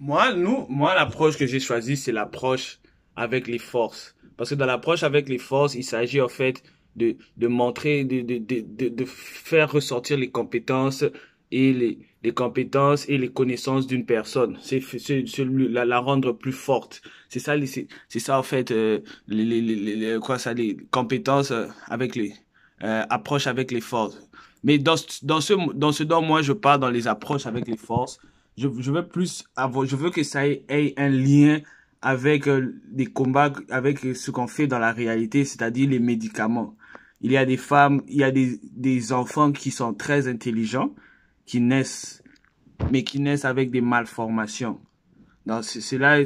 Moi, nous, moi, l'approche que j'ai choisie, c'est l'approche avec les forces. Parce que dans l'approche avec les forces, il s'agit en fait de, de montrer, de, de, de, de faire ressortir les compétences et les, les compétences et les connaissances d'une personne. C'est la, la rendre plus forte. C'est ça, c'est ça en fait, euh, les, les, les, quoi ça, les compétences euh, avec les euh, approche avec les forces. Mais dans, dans ce dans ce dont moi je parle dans les approches avec les forces, je, je veux plus avoir, je veux que ça ait, un lien avec euh, les combats, avec ce qu'on fait dans la réalité, c'est-à-dire les médicaments. Il y a des femmes, il y a des, des enfants qui sont très intelligents, qui naissent, mais qui naissent avec des malformations. Dans cela,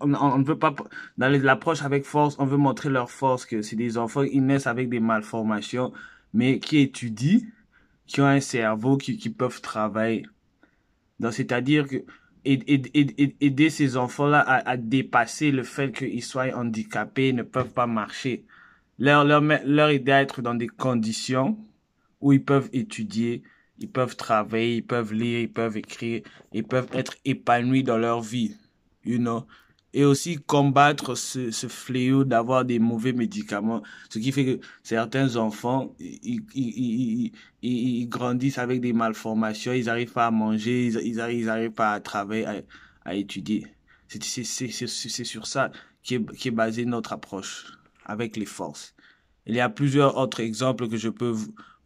on, ne veut pas, dans l'approche avec force, on veut montrer leur force que c'est des enfants, ils naissent avec des malformations, mais qui étudient, qui ont un cerveau, qui, qui peuvent travailler. Donc, c'est-à-dire que aider ces enfants-là à, dépasser le fait qu'ils soient handicapés, ne peuvent pas marcher. Leur, leur, leur aider à être dans des conditions où ils peuvent étudier, ils peuvent travailler, ils peuvent lire, ils peuvent écrire, ils peuvent être épanouis dans leur vie, you know et aussi combattre ce, fléau d'avoir des mauvais médicaments. Ce qui fait que certains enfants, ils, ils, ils, ils grandissent avec des malformations, ils n'arrivent pas à manger, ils n'arrivent pas à travailler, à, étudier. C'est sur ça qui est, qui est basée notre approche avec les forces. Il y a plusieurs autres exemples que je peux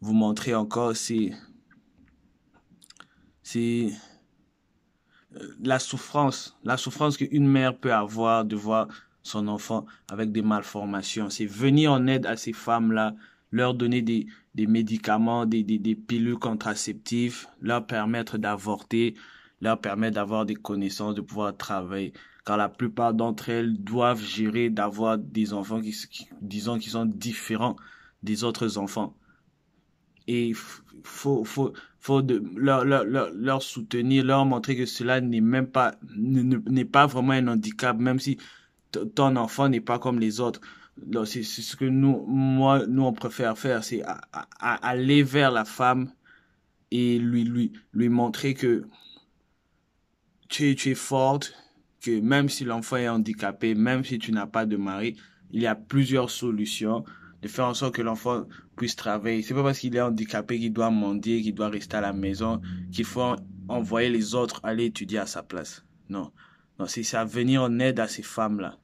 vous montrer encore. C'est... C'est la souffrance, la souffrance qu'une mère peut avoir de voir son enfant avec des malformations. C'est venir en aide à ces femmes-là, leur donner des, médicaments, des, des, pilules contraceptives, leur permettre d'avorter, leur permettre d'avoir des connaissances, de pouvoir travailler. Car la plupart d'entre elles doivent gérer d'avoir des enfants disons, qui sont différents des autres enfants. Et faut, faut, faut de, leur, leur, leur, soutenir, leur montrer que cela n'est même pas, n'est pas vraiment un handicap, même si ton enfant n'est pas comme les autres. C'est ce que nous, moi, nous, on préfère faire, c'est aller vers la femme et lui, lui, lui montrer que tu es, tu es forte, que même si l'enfant est handicapé, même si tu n'as pas de mari, il y a plusieurs solutions de faire en sorte que l'enfant puisse travailler. C'est pas parce qu'il est handicapé qu'il doit mendier, qu'il doit rester à la maison, qu'il faut envoyer les autres aller étudier à sa place. Non. Non, c'est à venir en aide à ces femmes-là.